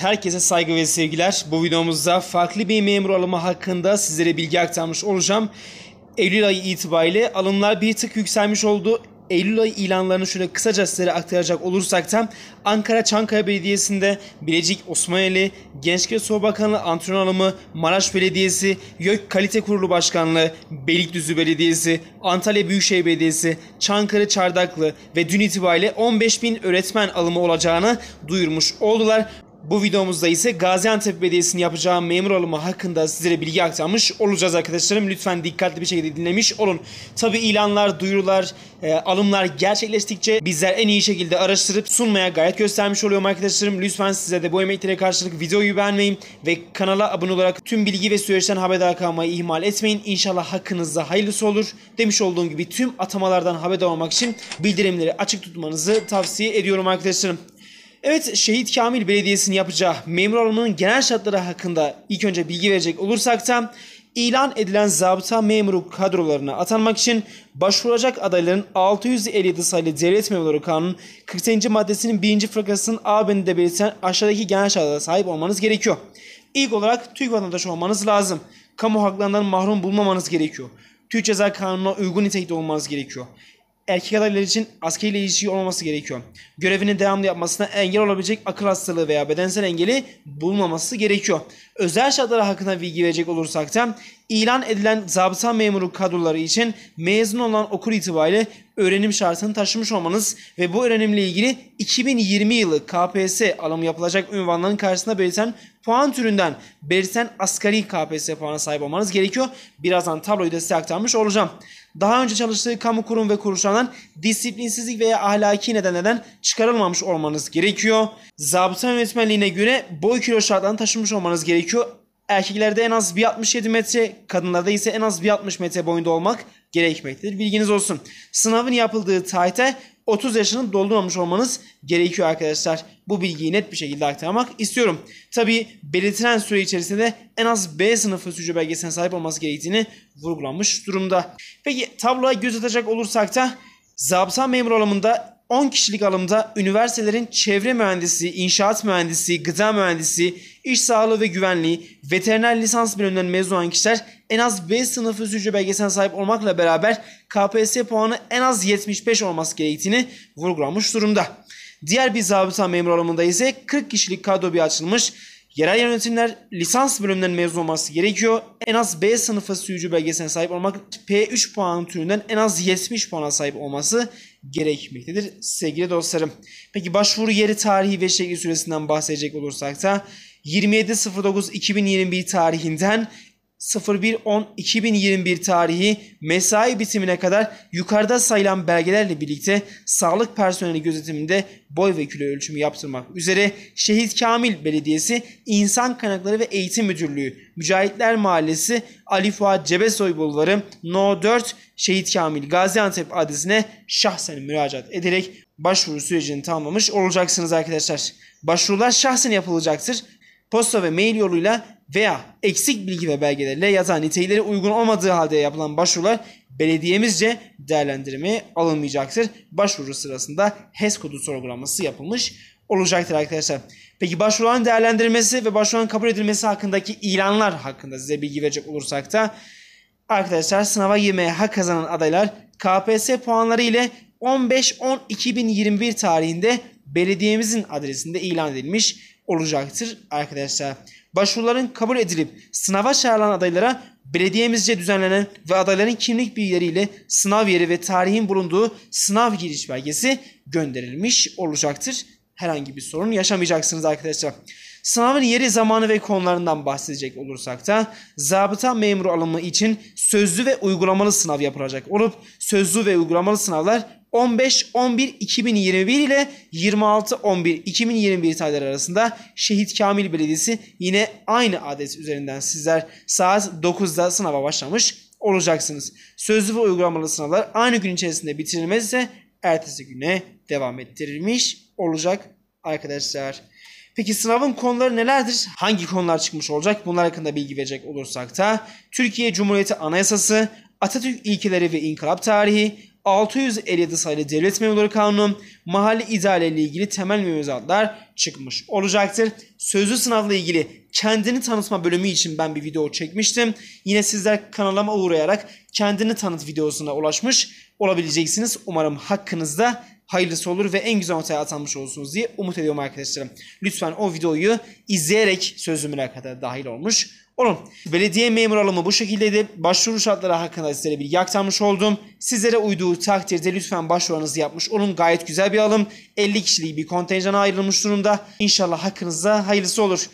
Herkese saygı ve sevgiler. Bu videomuzda farklı bir memur alımı hakkında sizlere bilgi aktarmış olacağım. Eylül ayı itibariyle alımlar bir tık yükselmiş oldu. Eylül ayı ilanlarını şöyle kısaca sizlere aktaracak olursak da Ankara Çankaya Belediyesi'nde Bilecik Osmaneli, Gençlik ve Spor Bakanlığı antrenör alımı, Maraş Belediyesi, YÖK Kalite Kurulu Başkanlığı, Beylikdüzü Belediyesi, Antalya Büyükşehir Belediyesi, Çankırı Çardaklı ve dün itibariyle 15 bin öğretmen alımı olacağını duyurmuş oldular. Bu videomuzda ise Gaziantep Belediyesi'nin yapacağı memur alımı hakkında sizlere bilgi aktarmış olacağız arkadaşlarım. Lütfen dikkatli bir şekilde dinlemiş olun. Tabi ilanlar, duyurular, e, alımlar gerçekleştikçe bizler en iyi şekilde araştırıp sunmaya gayet göstermiş oluyorum arkadaşlarım. Lütfen size de bu emeklere karşılık videoyu beğenmeyin ve kanala abone olarak tüm bilgi ve süreçten haberdar kalmayı ihmal etmeyin. İnşallah hakkınızda hayırlısı olur. Demiş olduğum gibi tüm atamalardan haberdar olmak için bildirimleri açık tutmanızı tavsiye ediyorum arkadaşlarım. Evet Şehit Kamil Belediyesi'nin yapacağı memur genel şartları hakkında ilk önce bilgi verecek olursak da ilan edilen zabıta memuru kadrolarına atanmak için başvuracak adayların 657 sayılı devlet memurları kanunun 40. maddesinin 1. fıkrasının A bölümünde belirtilen aşağıdaki genel şartlara sahip olmanız gerekiyor. İlk olarak Türk vatandaşı olmanız lazım. Kamu haklarından mahrum bulmamanız gerekiyor. Türk Ceza Kanunu'na uygun nitelikte olmanız gerekiyor erkek adaylar için askeri ilişki olmaması gerekiyor. Görevini devamlı yapmasına engel olabilecek akıl hastalığı veya bedensel engeli bulmaması gerekiyor. Özel şartları hakkında bilgi verecek olursak da ilan edilen zabıta memuru kadroları için mezun olan okul itibariyle öğrenim şartını taşımış olmanız ve bu öğrenimle ilgili 2020 yılı KPSS alımı yapılacak ünvanların karşısında belirten puan türünden belirtilen asgari KPSS puanı sahip olmanız gerekiyor. Birazdan tabloyu da size aktarmış olacağım. Daha önce çalıştığı kamu kurum ve kuruluşlarından disiplinsizlik veya ahlaki nedenlerden çıkarılmamış olmanız gerekiyor. Zabıta yönetmenliğine göre boy kilo şartlarını taşımış olmanız gerekiyor. Erkeklerde en az 1.67 metre, kadınlarda ise en az 1.60 metre boyunda olmak gerekmektedir. Bilginiz olsun. Sınavın yapıldığı tarihte 30 yaşının doldurmamış olmanız gerekiyor arkadaşlar. Bu bilgiyi net bir şekilde aktarmak istiyorum. Tabi belirtilen süre içerisinde en az B sınıfı sürücü belgesine sahip olması gerektiğini vurgulanmış durumda. Peki tabloya göz atacak olursak da zabıta memur alımında 10 kişilik alımda üniversitelerin çevre mühendisi, inşaat mühendisi, gıda mühendisi, iş sağlığı ve güvenliği, veteriner lisans bölümünden mezun olan kişiler en az B sınıfı üzücü belgesine sahip olmakla beraber KPSS puanı en az 75 olması gerektiğini vurgulamış durumda. Diğer bir zabıta memur alımında ise 40 kişilik kadro bir açılmış. Yerel yönetimler lisans bölümünden mezun olması gerekiyor. En az B sınıfı sürücü belgesine sahip olmak P3 puan türünden en az 70 puana sahip olması gerekmektedir sevgili dostlarım. Peki başvuru yeri tarihi ve şekil süresinden bahsedecek olursak da 27.09.2021 tarihinden 01.10.2021 tarihi mesai bitimine kadar yukarıda sayılan belgelerle birlikte sağlık personeli gözetiminde boy ve kilo ölçümü yaptırmak üzere Şehit Kamil Belediyesi İnsan Kaynakları ve Eğitim Müdürlüğü Mücahitler Mahallesi Ali Fuat Cebesoy Bulvarı No 4 Şehit Kamil Gaziantep adresine şahsen müracaat ederek başvuru sürecini tamamlamış olacaksınız arkadaşlar. Başvurular şahsen yapılacaktır. Posta ve mail yoluyla veya eksik bilgi ve belgelerle yazan niteliklere uygun olmadığı halde yapılan başvurular belediyemizce değerlendirmeye alınmayacaktır. Başvuru sırasında HES kodu sorgulaması yapılmış olacaktır arkadaşlar. Peki başvuruların değerlendirmesi ve başvuruların kabul edilmesi hakkındaki ilanlar hakkında size bilgi verecek olursak da arkadaşlar sınava girmeye hak kazanan adaylar KPSS puanları ile 15-10-2021 tarihinde belediyemizin adresinde ilan edilmiş olacaktır arkadaşlar. Başvuruların kabul edilip sınava çağrılan adaylara belediyemizce düzenlenen ve adayların kimlik bilgileriyle sınav yeri ve tarihin bulunduğu sınav giriş belgesi gönderilmiş olacaktır. Herhangi bir sorun yaşamayacaksınız arkadaşlar. Sınavın yeri, zamanı ve konularından bahsedecek olursak da zabıta memuru alımı için sözlü ve uygulamalı sınav yapılacak olup sözlü ve uygulamalı sınavlar 15-11-2021 ile 26-11-2021 tarihleri arasında Şehit Kamil Belediyesi yine aynı adres üzerinden sizler saat 9'da sınava başlamış olacaksınız. Sözlü ve uygulamalı sınavlar aynı gün içerisinde bitirilmezse ertesi güne devam ettirilmiş olacak arkadaşlar. Peki sınavın konuları nelerdir? Hangi konular çıkmış olacak? Bunlar hakkında bilgi verecek olursak da Türkiye Cumhuriyeti Anayasası, Atatürk ilkeleri ve inkılap tarihi, 657 sayılı devlet memurları kanunu mahalle idare ile ilgili temel mevzuatlar çıkmış olacaktır. Sözlü sınavla ilgili kendini tanıtma bölümü için ben bir video çekmiştim. Yine sizler kanalıma uğrayarak kendini tanıt videosuna ulaşmış olabileceksiniz. Umarım hakkınızda hayırlısı olur ve en güzel ortaya atanmış olursunuz diye umut ediyorum arkadaşlarım. Lütfen o videoyu izleyerek sözlü mülakata dahil olmuş onun belediye memur alımı bu şekildeydi. Başvuru şartları hakkında sizlere bilgi aktarmış oldum. Sizlere uyduğu takdirde lütfen başvurunuzu yapmış olun. Gayet güzel bir alım. 50 kişilik bir kontenjana ayrılmış durumda. İnşallah hakkınızda hayırlısı olur.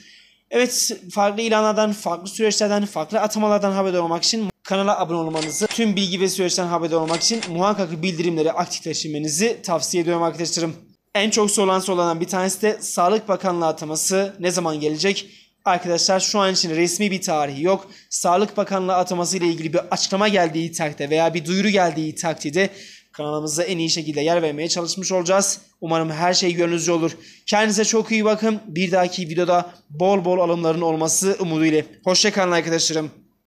Evet farklı ilanlardan, farklı süreçlerden, farklı atamalardan haberdar olmak için kanala abone olmanızı, tüm bilgi ve süreçten haberdar olmak için muhakkak bildirimleri aktifleştirmenizi tavsiye ediyorum arkadaşlarım. En çok sorulan sorulardan bir tanesi de Sağlık Bakanlığı ataması ne zaman gelecek? Arkadaşlar şu an için resmi bir tarihi yok. Sağlık Bakanlığı ataması ile ilgili bir açıklama geldiği takdirde veya bir duyuru geldiği takdirde kanalımıza en iyi şekilde yer vermeye çalışmış olacağız. Umarım her şey gönlünüzce olur. Kendinize çok iyi bakın. Bir dahaki videoda bol bol alımların olması umuduyla. Hoşçakalın arkadaşlarım.